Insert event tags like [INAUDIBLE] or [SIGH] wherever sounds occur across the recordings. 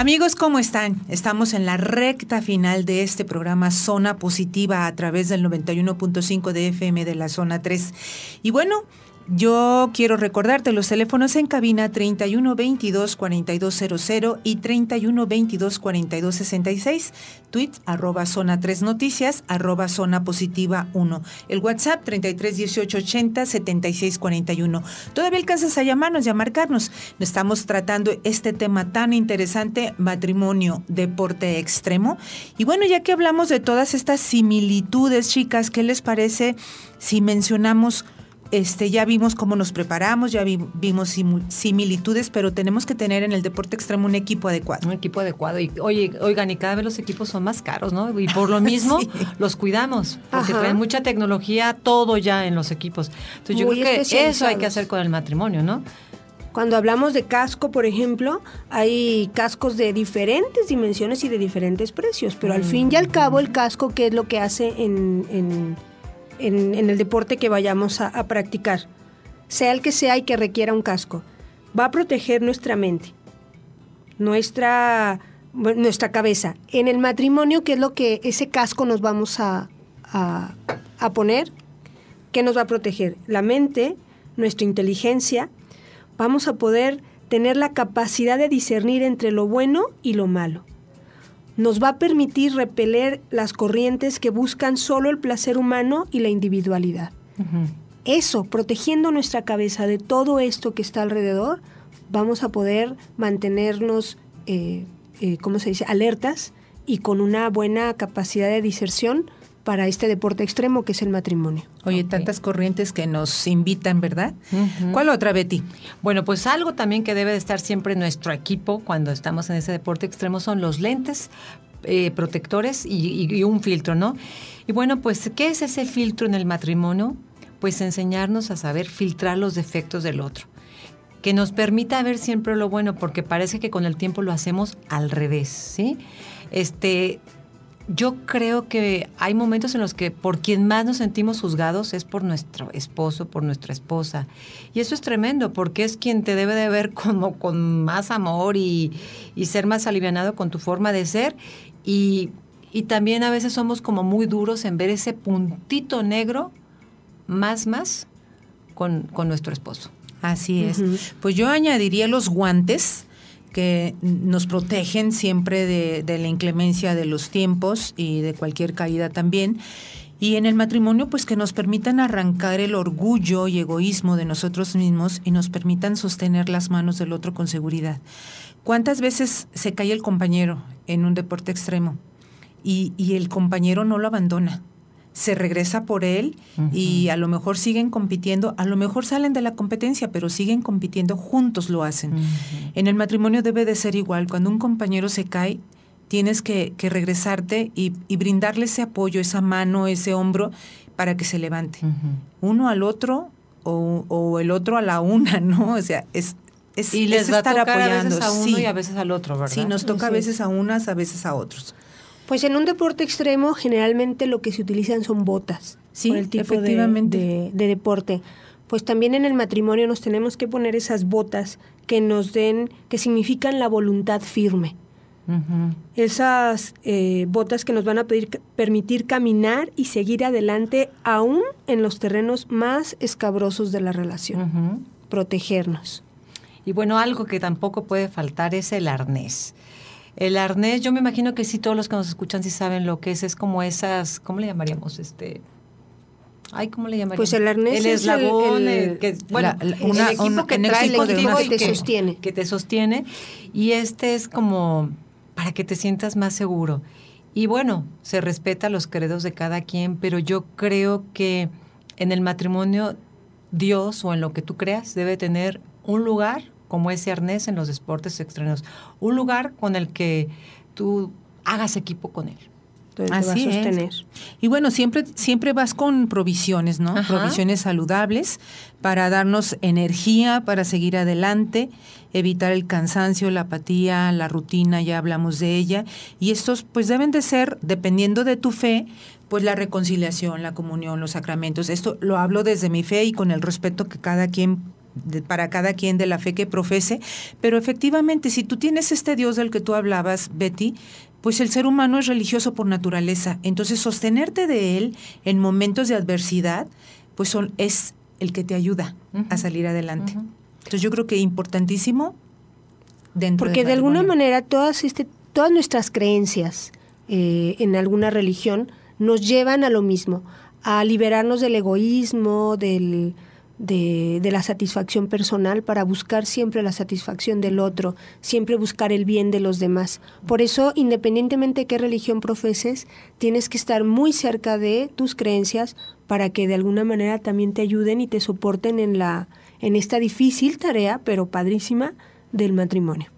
Amigos, ¿cómo están? Estamos en la recta final de este programa Zona Positiva a través del 91.5 de FM de la Zona 3. Y bueno, yo quiero recordarte los teléfonos en cabina 3122-4200 y 3122-4266, tweet arroba zona 3 noticias, arroba zona positiva 1, el WhatsApp 76 41 Todavía alcanzas a llamarnos y a marcarnos. Estamos tratando este tema tan interesante, matrimonio, deporte extremo. Y bueno, ya que hablamos de todas estas similitudes, chicas, ¿qué les parece si mencionamos este, ya vimos cómo nos preparamos, ya vimos similitudes, pero tenemos que tener en el deporte extremo un equipo adecuado. Un equipo adecuado. Y oye, oigan, y cada vez los equipos son más caros, ¿no? Y por lo [LAUGHS] mismo los cuidamos, porque traen mucha tecnología, todo ya en los equipos. Entonces yo creo que eso hay que hacer con el matrimonio, ¿no? Cuando hablamos de casco, por ejemplo, hay cascos de diferentes dimensiones y de diferentes precios, pero al mm. fin y al cabo el casco, ¿qué es lo que hace en en, el deporte que vayamos a, practicar, sea el que sea y que requiera un casco. Va a proteger nuestra mente, nuestra, cabeza. En el matrimonio, ¿qué es lo que ese casco nos vamos a, poner? ¿Qué nos va a proteger? La mente, nuestra inteligencia. Vamos a poder tener la capacidad de discernir entre lo bueno y lo malo nos va a permitir repeler las corrientes que buscan solo el placer humano y la individualidad. Eso, protegiendo nuestra cabeza de todo esto que está alrededor, vamos a poder mantenernos, eh, eh, ¿cómo se dice?, alertas y con una buena capacidad de diserción para este deporte extremo que es el matrimonio. Oye, tantas corrientes que nos invitan, ¿verdad? ¿Cuál otra, Betty? Bueno, pues algo también que debe de estar siempre en nuestro equipo cuando estamos en ese deporte extremo son los lentes eh, protectores y, y un filtro, ¿no? Y bueno, pues, ¿qué es ese filtro en el matrimonio? Pues enseñarnos a saber filtrar los defectos del otro que nos permita ver siempre lo bueno, porque parece que con el tiempo lo hacemos al revés, ¿sí? Este, yo creo que hay momentos en los que por quien más nos sentimos juzgados es por nuestro esposo, por nuestra esposa. Y eso es tremendo, porque es quien te debe de ver [LAUGHS] como con más amor y, ser más alivianado con tu forma de ser. Y, también a veces somos como muy duros en ver ese puntito negro más, más con, nuestro esposo. Así es. Pues yo añadiría los guantes que nos protegen siempre de, la inclemencia de los tiempos y de cualquier caída también. Y en el matrimonio, pues que nos permitan arrancar el orgullo y egoísmo de nosotros mismos y nos permitan sostener las manos del otro con seguridad. ¿Cuántas veces se cae el compañero en un deporte extremo y el compañero no lo abandona? se regresa por él y a lo mejor siguen compitiendo, a lo mejor salen de la competencia, pero siguen compitiendo, juntos lo hacen. En el matrimonio debe de ser igual, cuando un compañero se cae, tienes que, regresarte y, brindarle ese apoyo, esa mano, ese hombro, para que se levante. Uno al otro o, el otro a la una, ¿no? O sea, es... es y les va a tocar apoyando. a veces a uno y a veces al otro, ¿verdad? Sí, nos toca a veces a unas, a veces a otros. Pues en un deporte extremo generalmente lo que se utilizan son botas. Sí, el efectivamente. De, deporte. Pues también en el matrimonio nos tenemos que poner esas botas que nos den, que significan la voluntad firme. Esas eh, botas que nos van a permitir caminar y seguir adelante aún en los terrenos más escabrosos de la relación. Protegernos. Y bueno, algo que tampoco puede faltar es el arnés. El arnés, yo me imagino que sí, todos los que nos escuchan sí saben lo que es. Es como esas, ¿cómo le llamaríamos? Este. Ay, ¿cómo le llamaríamos? Pues el arnés el eslabón, el, bueno, equipo que te sostiene. Que te sostiene. Y este es como para que te sientas más seguro. Y bueno, se respeta los credos de cada quien, pero yo creo que en el matrimonio Dios o en lo que tú creas debe tener un lugar como ese arnés en los deportes extraños. Un lugar con el que tú hagas equipo con él. Así Y bueno, siempre, siempre vas con provisiones, ¿no? Provisiones saludables para darnos energía, para seguir adelante, evitar el cansancio, la apatía, la rutina, ya hablamos de ella. Y estos pues deben de ser, dependiendo de tu fe, pues la reconciliación, la comunión, los sacramentos. Esto lo hablo desde mi fe y con el respeto que cada quien para cada quien de la fe que profese, pero efectivamente si tú tienes este Dios del que tú hablabas, Betty, pues el ser humano es religioso por naturaleza, entonces sostenerte de él en momentos de adversidad, pues es el que te ayuda a salir adelante. Entonces yo creo que importantísimo dentro Porque de, alguna manera todas, este, todas nuestras creencias eh, en alguna religión nos llevan a lo mismo, a liberarnos del egoísmo, del de, la satisfacción personal para buscar siempre la satisfacción del otro, siempre buscar el bien de los demás. Por eso, independientemente de qué religión profeses, tienes que estar muy cerca de tus creencias para que de alguna manera también te ayuden y te soporten en, la, en esta difícil tarea, pero padrísima, del matrimonio.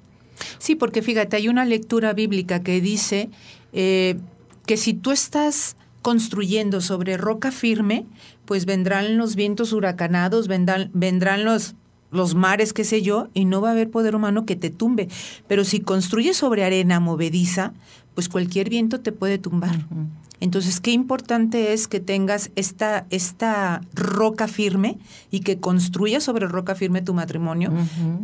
Sí, porque fíjate, hay una lectura bíblica que dice eh, que si tú estás construyendo sobre roca firme, pues vendrán los vientos huracanados, vendrán, vendrán los, los mares, qué sé yo, y no va a haber poder humano que te tumbe. Pero si construyes sobre arena movediza, pues cualquier viento te puede tumbar. Entonces, qué importante es que tengas esta, esta roca firme y que construyas sobre roca firme tu matrimonio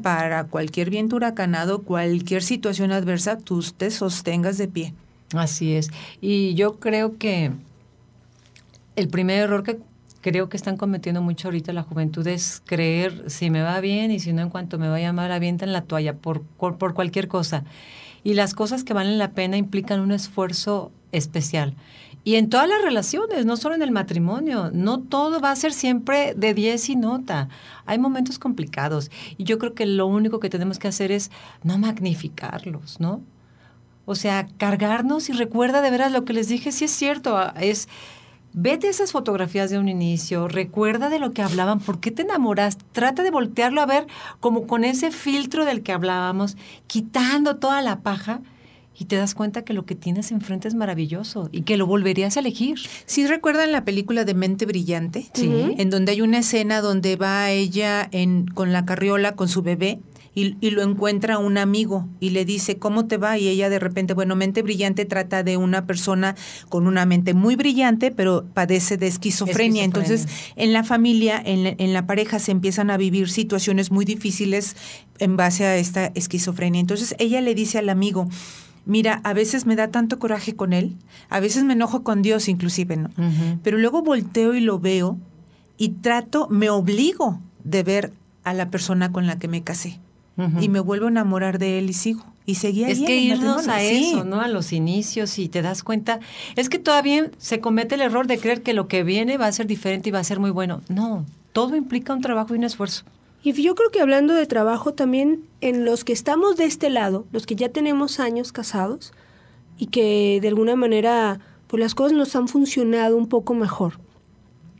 para cualquier viento huracanado, cualquier situación adversa, tú te sostengas de pie. Así es. Y yo creo que el primer error que creo que están cometiendo mucho ahorita la juventud es creer si me va bien y si no en cuanto me vaya mal avientan la toalla por, por cualquier cosa. Y las cosas que valen la pena implican un esfuerzo especial. Y en todas las relaciones, no solo en el matrimonio, no todo va a ser siempre de diez y nota. Hay momentos complicados y yo creo que lo único que tenemos que hacer es no magnificarlos, ¿no? O sea, cargarnos y recuerda de veras lo que les dije, si es cierto, es Vete esas fotografías de un inicio, recuerda de lo que hablaban, por qué te enamoras? trata de voltearlo a ver como con ese filtro del que hablábamos, quitando toda la paja y te das cuenta que lo que tienes enfrente es maravilloso y que lo volverías a elegir. ¿Sí recuerdan la película de Mente Brillante? Sí. En donde hay una escena donde va ella en, con la carriola con su bebé y, lo encuentra un amigo y le dice, ¿cómo te va? Y ella de repente, bueno, mente brillante trata de una persona con una mente muy brillante, pero padece de esquizofrenia. Entonces, en la familia, en la, pareja se empiezan a vivir situaciones muy difíciles en base a esta esquizofrenia. Entonces, ella le dice al amigo, mira, a veces me da tanto coraje con él, a veces me enojo con Dios inclusive, ¿no? Pero luego volteo y lo veo y trato, me obligo de ver a la persona con la que me casé y me vuelvo a enamorar de él y sigo. Y seguía Es que irnos a eso, ¿no? A los inicios y te das cuenta. Es que todavía se comete el error de creer que lo que viene va a ser diferente y va a ser muy bueno. No, todo implica un trabajo y un esfuerzo. Y yo creo que hablando de trabajo también, en los que estamos de este lado, los que ya tenemos años casados y que de alguna manera pues, las cosas nos han funcionado un poco mejor.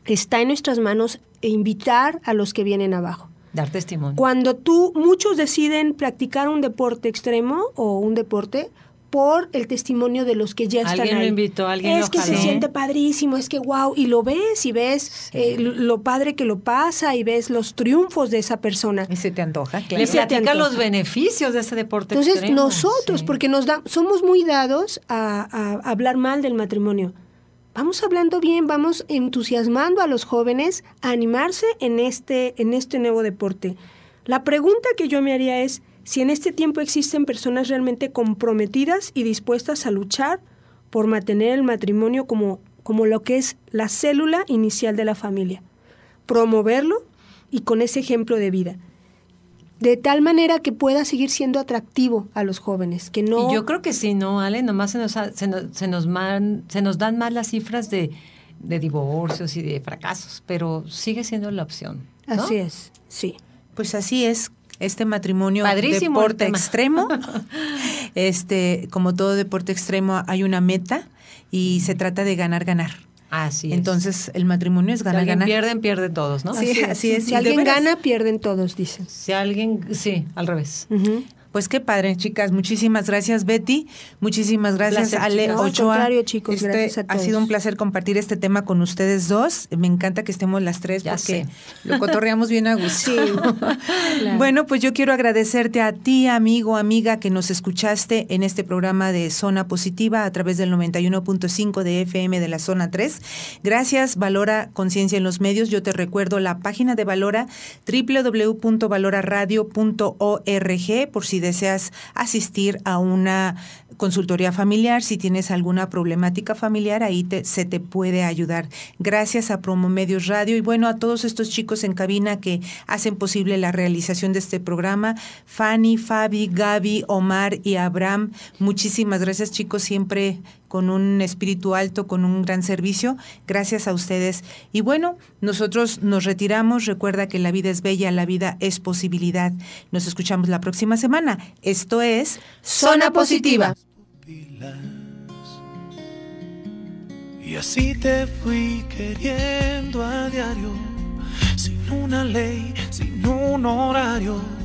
Está en nuestras manos invitar a los que vienen abajo testimonio. Cuando tú, muchos deciden practicar un deporte extremo o un deporte por el testimonio de los que ya están ¿Alguien Lo invitó, alguien es que se siente padrísimo, es que wow, y lo ves y ves eh, lo padre que lo pasa y ves los triunfos de esa persona. Y se te antoja, que Y se te antoja. los beneficios de ese deporte. Entonces nosotros, porque nos da, somos muy dados a hablar mal del matrimonio vamos hablando bien, vamos entusiasmando a los jóvenes a animarse en este, en este nuevo deporte. La pregunta que yo me haría es si en este tiempo existen personas realmente comprometidas y dispuestas a luchar por mantener el matrimonio como lo que es la célula inicial de la familia, promoverlo y con ese ejemplo de vida de tal manera que pueda seguir siendo atractivo a los jóvenes, que no... yo creo que sí, ¿no, Ale? Nomás se nos, dan mal las cifras de, divorcios y de fracasos, pero sigue siendo la opción. Así es, sí. Pues así es, este matrimonio de deporte extremo. [LAUGHS] este, como todo deporte extremo, hay una meta y se trata de ganar, ganar. Así Entonces, el matrimonio es ganar, si alguien pierde, pierden, todos, ¿no? Sí, es. Si, alguien gana, pierden todos, dicen. Si alguien, sí, al revés. Pues qué padre, chicas. Muchísimas gracias, Betty. Muchísimas gracias, Ale Ochoa. Chicos, este, Ha sido un placer compartir este tema con ustedes dos. Me encanta que estemos las tres porque lo cotorreamos bien a gusto. [LAUGHS] Bueno, pues yo quiero agradecerte a ti, amigo, amiga, que nos escuchaste en este programa de Zona Positiva a través del 91.5 de FM de la Zona 3. Gracias, Valora Conciencia en los Medios. Yo te recuerdo la página de Valora, www.valoraradio.org, por si si deseas asistir a una consultoría familiar, si tienes alguna problemática familiar, ahí te, se te puede ayudar. Gracias a Promomedios Radio y bueno, a todos estos chicos en cabina que hacen posible la realización de este programa. Fanny, Fabi, Gaby, Omar y Abraham, muchísimas gracias chicos, siempre con un espíritu alto, con un gran servicio. Gracias a ustedes. Y bueno, nosotros nos retiramos. Recuerda que la vida es bella, la vida es posibilidad. Nos escuchamos la próxima semana. Esto es Zona Positiva. Y así te fui queriendo a diario, sin una ley, sin un horario